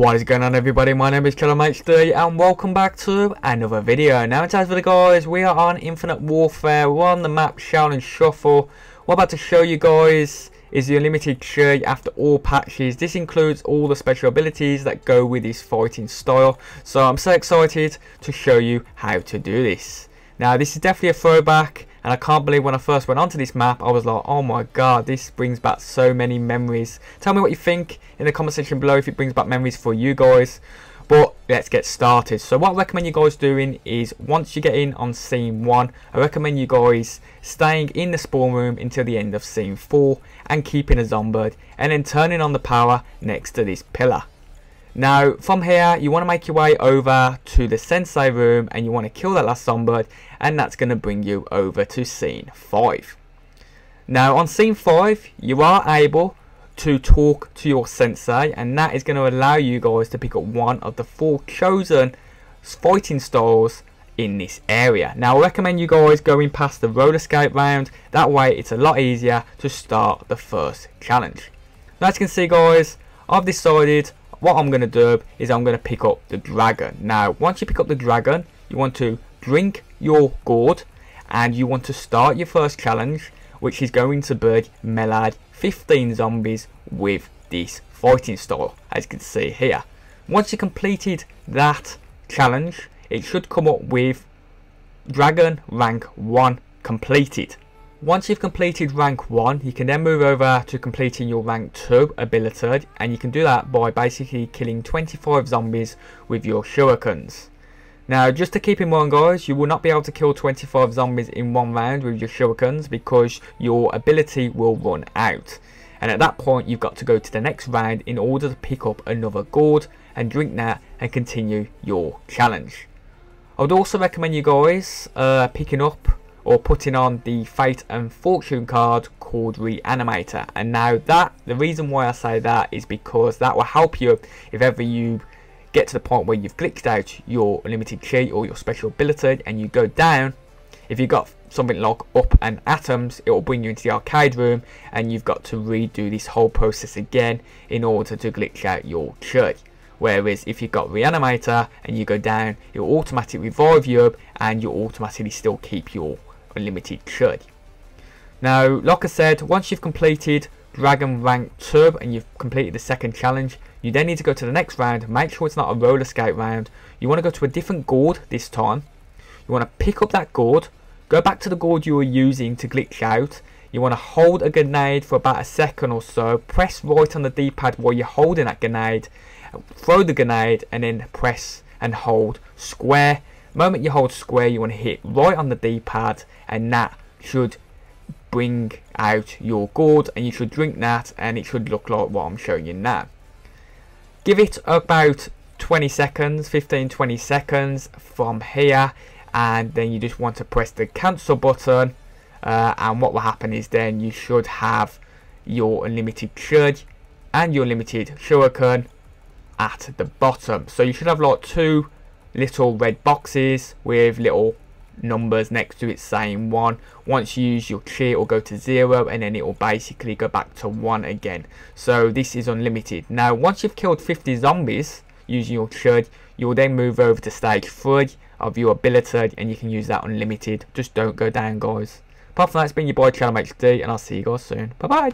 What is going on everybody, my name is KillerMates3 and welcome back to another video. Now it's time for the guys, we are on Infinite Warfare, we're on the map Shaolin Shuffle. What I'm about to show you guys is the unlimited tree after all patches. This includes all the special abilities that go with this fighting style. So I'm so excited to show you how to do this. Now this is definitely a throwback and I can't believe when I first went onto this map, I was like, oh my god, this brings back so many memories. Tell me what you think in the comment section below if it brings back memories for you guys. But let's get started. So what I recommend you guys doing is once you get in on scene 1, I recommend you guys staying in the spawn room until the end of scene 4 and keeping a zombie, and then turning on the power next to this pillar. Now, from here, you want to make your way over to the Sensei room and you want to kill that last Songbird, and that's going to bring you over to Scene 5. Now, on Scene 5, you are able to talk to your Sensei, and that is going to allow you guys to pick up one of the four chosen fighting styles in this area. Now, I recommend you guys going past the roller skate round, that way it's a lot easier to start the first challenge. Now, as you can see, guys, I've decided what I'm going to do is I'm going to pick up the dragon. Now, once you pick up the dragon, you want to drink your gourd and you want to start your first challenge, which is going to be melee 15 zombies with this fighting style, as you can see here. Once you completed that challenge, it should come up with Dragon Rank 1 completed. Once you've completed rank 1, you can then move over to completing your rank 2 ability and you can do that by basically killing 25 zombies with your shurikens. Now just to keep in mind guys, you will not be able to kill 25 zombies in one round with your shurikens because your ability will run out. And at that point you've got to go to the next round in order to pick up another gourd and drink that and continue your challenge. I would also recommend you guys uh, picking up or putting on the fate and fortune card called reanimator and now that the reason why I say that is because that will help you if ever you get to the point where you've glitched out your limited key or your special ability and you go down if you've got something like up and atoms it will bring you into the arcade room and you've got to redo this whole process again in order to glitch out your key whereas if you've got reanimator and you go down it will automatically revive you and you'll automatically still keep your Unlimited Chud. Now, like I said, once you've completed Dragon Rank Turb and you've completed the second challenge, you then need to go to the next round. Make sure it's not a roller skate round. You want to go to a different gourd this time. You want to pick up that gourd, go back to the gourd you were using to glitch out. You want to hold a grenade for about a second or so. Press right on the D-pad while you're holding that grenade. Throw the grenade and then press and hold square moment you hold square, you want to hit right on the D-pad, and that should bring out your gourd, and you should drink that, and it should look like what I'm showing you now. Give it about 20 seconds, 15, 20 seconds from here, and then you just want to press the cancel button, uh, and what will happen is then you should have your unlimited church and your limited shuriken at the bottom. So you should have like two little red boxes with little numbers next to it saying 1. Once you use your cheat will go to 0 and then it will basically go back to 1 again. So this is unlimited. Now once you've killed 50 zombies using your cheat, you'll then move over to stage 3 of your ability and you can use that unlimited. Just don't go down guys. Apart from that, it's been your boy Channel HD, and I'll see you guys soon. Bye bye!